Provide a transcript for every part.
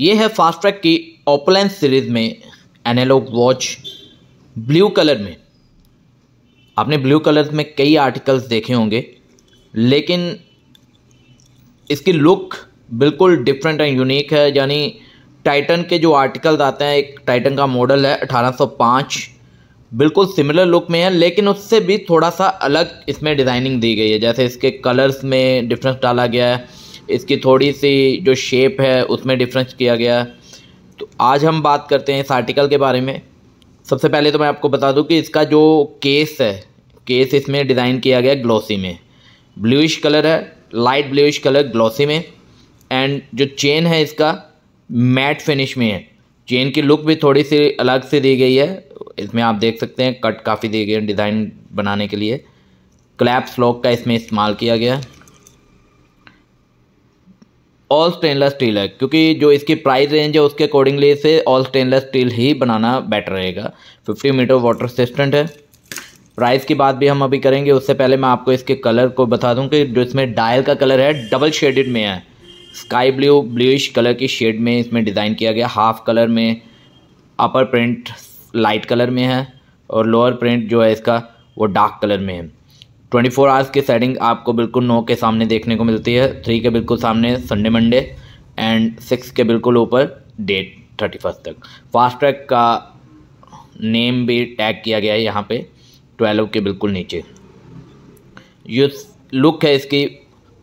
ये है Fastrack की ओपलेंस सीरीज़ में एनालॉग वॉच ब्लू कलर में आपने ब्लू कलर में कई आर्टिकल्स देखे होंगे लेकिन इसकी लुक बिल्कुल डिफरेंट एंड यूनिक है यानी टाइटन के जो आर्टिकल्स आते हैं एक टाइटन का मॉडल है 1805 बिल्कुल सिमिलर लुक में है लेकिन उससे भी थोड़ा सा अलग इसमें डिज़ाइनिंग दी गई है जैसे इसके कलर्स में डिफरेंस डाला गया है इसकी थोड़ी सी जो शेप है उसमें डिफरेंस किया गया तो आज हम बात करते हैं इस आर्टिकल के बारे में सबसे पहले तो मैं आपको बता दूं कि इसका जो केस है केस इसमें डिज़ाइन किया गया ग्लॉसी में ब्लूइश कलर है लाइट ब्लूइश कलर ग्लॉसी में एंड जो चेन है इसका मैट फिनिश में है चेन की लुक भी थोड़ी सी अलग से दी गई है इसमें आप देख सकते हैं कट काफ़ी दिए गए डिज़ाइन बनाने के लिए क्लैप्स लॉक का इसमें इस्तेमाल किया गया है ऑल स्टेनलेस स्टील है क्योंकि जो इसकी प्राइस रेंज है उसके अकॉर्डिंगली इसे ऑल स्टेनलेस स्टील ही बनाना बेटर रहेगा फिफ्टी मीटर वाटर रेसिस्टेंट है प्राइस की बात भी हम अभी करेंगे उससे पहले मैं आपको इसके कलर को बता दूं कि जो इसमें डायल का कलर है डबल शेडेड में है स्काई ब्लू ब्लूश कलर की शेड में इसमें डिज़ाइन किया गया हाफ कलर में अपर प्रिंट लाइट कलर में है और लोअर प्रिंट जो है इसका वो डार्क कलर में है ट्वेंटी फोर आवर्स की सेटिंग आपको बिल्कुल नौ के सामने देखने को मिलती है थ्री के बिल्कुल सामने संडे मंडे एंड सिक्स के बिल्कुल ऊपर डेट थर्टी फर्स्ट तक फास्ट ट्रैक का नेम भी टैग किया गया है यहाँ पे ट्वेल्व के बिल्कुल नीचे ये लुक है इसकी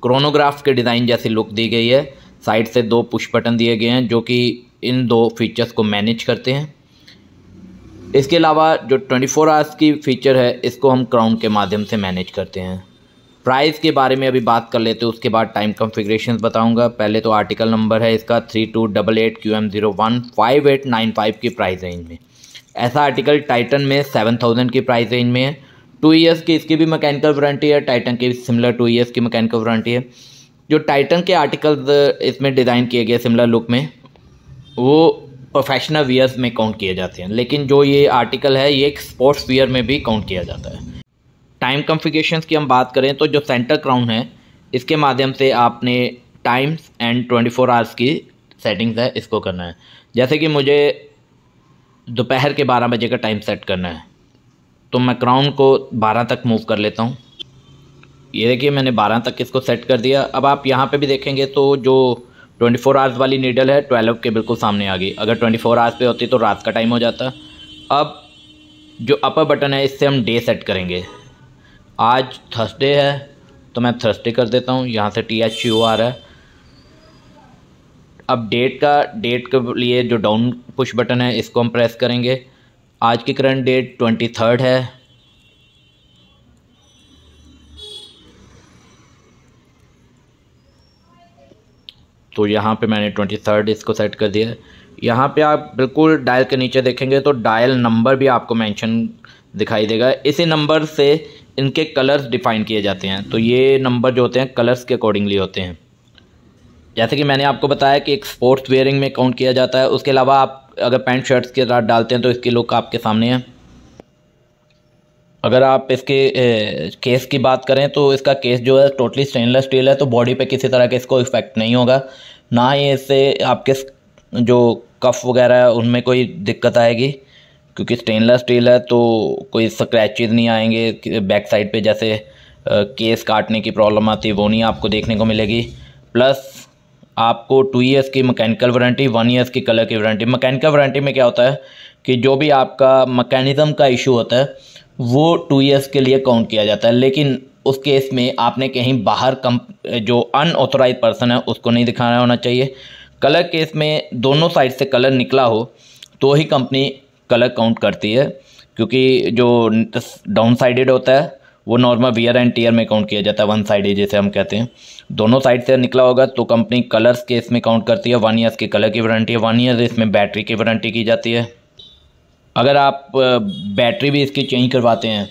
क्रोनोग्राफ के डिज़ाइन जैसी लुक दी गई है साइड से दो पुश बटन दिए गए हैं जो कि इन दो फीचर्स को मैनेज करते हैं इसके अलावा जो 24 फोर आवर्स की फ़ीचर है इसको हम क्राउन के माध्यम से मैनेज करते हैं प्राइस के बारे में अभी बात कर लेते हैं उसके बाद टाइम कॉन्फ़िगरेशन बताऊंगा पहले तो आर्टिकल नंबर है इसका three two double eight Q M zero one five eight nine five की प्राइस रेंज में ऐसा आर्टिकल टाइटन में सेवन थाउजेंड की प्राइस रेंज में है टू ईयर्स की इसकी भी मैकेनिकल वारंटी है टाइटन की सिमिलर टू ईयर्स की मैकेनिकल वारंटी है जो टाइटन के आर्टिकल्स इसमें डिज़ाइन किए गए सिमिलर लुक में वो प्रोफेशनल वियर्स में काउंट किए जाते हैं लेकिन जो ये आर्टिकल है ये एक स्पोर्ट्स वियर में भी काउंट किया जाता है टाइम कॉन्फ़िगरेशन की हम बात करें तो जो सेंटर क्राउन है इसके माध्यम से आपने times and twenty four hours की सेटिंग्स है इसको करना है जैसे कि मुझे दोपहर के बारह बजे का टाइम सेट करना है तो मैं क्राउन को बारह तक मूव कर लेता हूँ ये देखिए मैंने बारह तक इसको सेट कर दिया अब आप यहाँ पे भी देखेंगे तो जो ट्वेंटी फोर आवर्स वाली नीडल है ट्वेल्व के बिल्कुल सामने आ गई अगर ट्वेंटी फोर आवर्स पे होती तो रात का टाइम हो जाता अब जो अपर बटन है इससे हम डे सेट करेंगे आज थर्सडे है तो मैं थर्सडे कर देता हूँ यहाँ से टी एच यू आ रहा है अब डेट का डेट के लिए जो डाउन पुश बटन है इसको हम प्रेस करेंगे आज की करंट डेट ट्वेंटी थर्ड है तो यहाँ पे मैंने ट्वेंटी थर्ड इसको सेट कर दिया यहाँ पे आप बिल्कुल डायल के नीचे देखेंगे तो डायल नंबर भी आपको मेंशन दिखाई देगा इसी नंबर से इनके कलर्स डिफ़ाइन किए जाते हैं तो ये नंबर जो होते हैं कलर्स के अकॉर्डिंगली होते हैं जैसे कि मैंने आपको बताया कि एक स्पोर्ट्स वेयरिंग में काउंट किया जाता है उसके अलावा आप अगर पैंट शर्ट्स के साथ डालते हैं तो इसके लुक आपके सामने है अगर आप इसके केस की बात करें तो इसका केस जो है टोटली स्टेनलेस स्टील है तो बॉडी पे किसी तरह का इसको इफेक्ट नहीं होगा ना ही इससे आपके जो कफ वगैरह है उनमें कोई दिक्कत आएगी क्योंकि स्टेनलेस स्टील है तो कोई स्क्रैचेज नहीं आएंगे बैक साइड पे जैसे केस काटने की प्रॉब्लम आती है वो नहीं आपको देखने को मिलेगी प्लस आपको टू ईयर्स की मैकेनिकल वारंटी वन ईयर्स की कलर की वारंटी मैकेनिकल वारंटी में क्या होता है कि जो भी आपका मकैनिज़म का इशू होता है वो टू ईयर्स के लिए काउंट किया जाता है लेकिन उस केस में आपने कहीं बाहर कम जो अनऑथोराइज पर्सन है उसको नहीं दिखाना होना चाहिए कलर केस में दोनों साइड से कलर निकला हो तो ही कंपनी कलर काउंट करती है क्योंकि जो डाउन साइडेड होता है वो नॉर्मल वियर एंड टीयर में काउंट किया जाता है वन साइडेड जैसे हम कहते हैं दोनों साइड से निकला होगा तो कंपनी कलर्स केस में काउंट करती है वन ईयर्स की कलर की वारंटी है वन ईयर इसमें बैटरी की वारंटी की जाती है अगर आप बैटरी भी इसकी चेंज करवाते हैं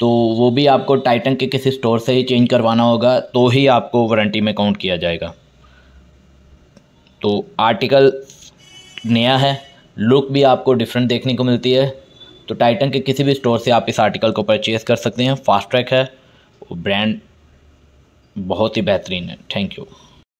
तो वो भी आपको टाइटन के किसी स्टोर से ही चेंज करवाना होगा तो ही आपको वारंटी में काउंट किया जाएगा तो आर्टिकल नया है लुक भी आपको डिफरेंट देखने को मिलती है तो टाइटन के किसी भी स्टोर से आप इस आर्टिकल को परचेज़ कर सकते हैं फास्ट ट्रैक है ब्रांड बहुत ही बेहतरीन है थैंक यू